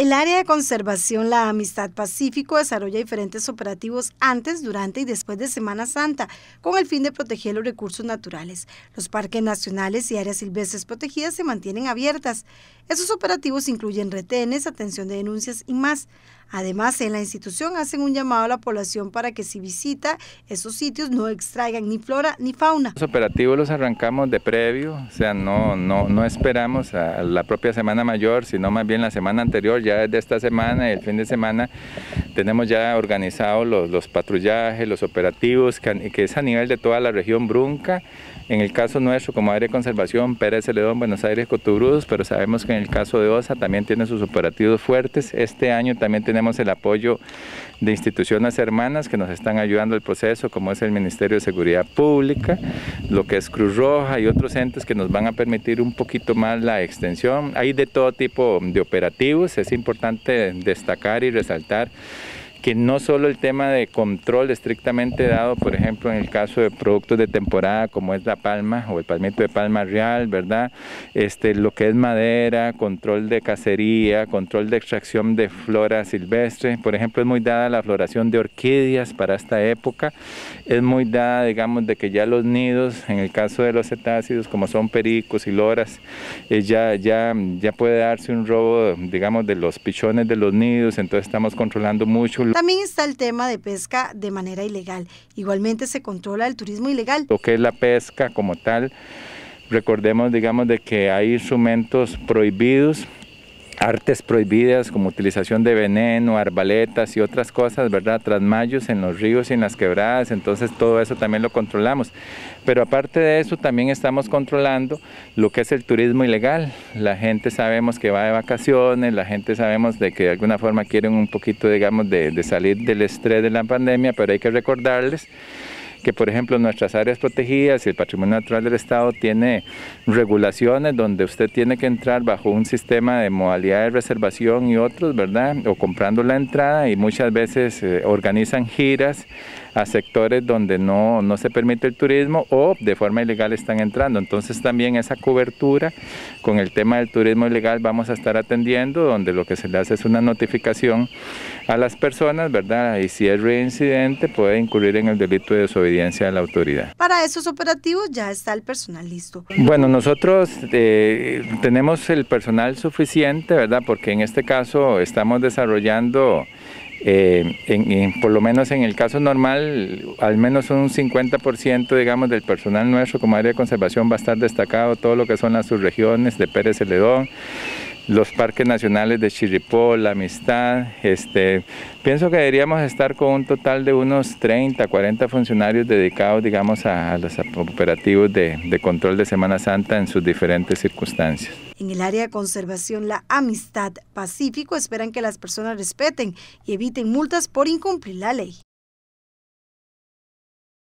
El área de conservación La Amistad Pacífico desarrolla diferentes operativos antes, durante y después de Semana Santa con el fin de proteger los recursos naturales. Los parques nacionales y áreas silvestres protegidas se mantienen abiertas. Esos operativos incluyen retenes, atención de denuncias y más. Además, en la institución hacen un llamado a la población para que si visita esos sitios no extraigan ni flora ni fauna. Los operativos los arrancamos de previo, o sea, no, no, no esperamos a la propia Semana Mayor, sino más bien la semana anterior, ya desde esta semana y el fin de semana tenemos ya organizados los, patrullajes, los operativos, que, es a nivel de toda la región Brunca. En el caso nuestro, como área de Conservación, Pérez Ledón, Buenos Aires, Cotubrudos, pero sabemos que en el caso de OSA también tiene sus operativos fuertes. Este año también tenemos el apoyo de instituciones hermanas que nos están ayudando el proceso, como es el Ministerio de Seguridad Pública, lo que es Cruz Roja y otros entes que nos van a permitir un poquito más la extensión. Hay de todo tipo de operativos, es importante destacar y resaltar que no solo el tema de control estrictamente dado, por ejemplo, en el caso de productos de temporada como es la palma o el palmito de palma real, ¿verdad? Este, lo que es madera, control de cacería, control de extracción de flora silvestre, por ejemplo, es muy dada la floración de orquídeas para esta época, es muy dada, digamos, de que ya los nidos, en el caso de los cetácidos como son pericos y loras, eh, ya, ya, ya puede darse un robo, digamos, de los pichones de los nidos, entonces estamos controlando mucho también está el tema de pesca de manera ilegal. Igualmente se controla el turismo ilegal. Lo que es la pesca como tal, recordemos digamos de que hay instrumentos prohibidos artes prohibidas como utilización de veneno, arbaletas y otras cosas, ¿verdad? Trasmayos en los ríos y en las quebradas, entonces todo eso también lo controlamos. Pero aparte de eso también estamos controlando lo que es el turismo ilegal. La gente sabemos que va de vacaciones, la gente sabemos de que de alguna forma quieren un poquito, digamos, de, de salir del estrés de la pandemia, pero hay que recordarles que por ejemplo nuestras áreas protegidas y el patrimonio natural del Estado tiene regulaciones donde usted tiene que entrar bajo un sistema de modalidad de reservación y otros, ¿verdad? O comprando la entrada y muchas veces eh, organizan giras a sectores donde no, no, se permite el turismo o de forma ilegal están entrando. Entonces también esa cobertura con el tema del turismo ilegal vamos a estar atendiendo, donde lo que se le hace es una notificación a las personas, ¿verdad? Y si es reincidente, puede incurrir en el delito de desobediencia a la autoridad. Para esos operativos ya está el personal listo. Bueno, nosotros eh, tenemos el personal suficiente, ¿verdad? Porque en este caso estamos desarrollando... Eh, por lo menos en el caso normal, al menos un 50% digamos, del personal nuestro como área de conservación va a estar destacado todo lo que son las subregiones de Pérez Celedón, los parques nacionales de Chirripó, La Amistad. Este, pienso que deberíamos estar con un total de unos 30, 40 funcionarios dedicados, digamos, a, los operativos de, de control de Semana Santa en sus diferentes circunstancias. En el área de conservación La Amistad Pacífico esperan que las personas respeten y eviten multas por incumplir la ley.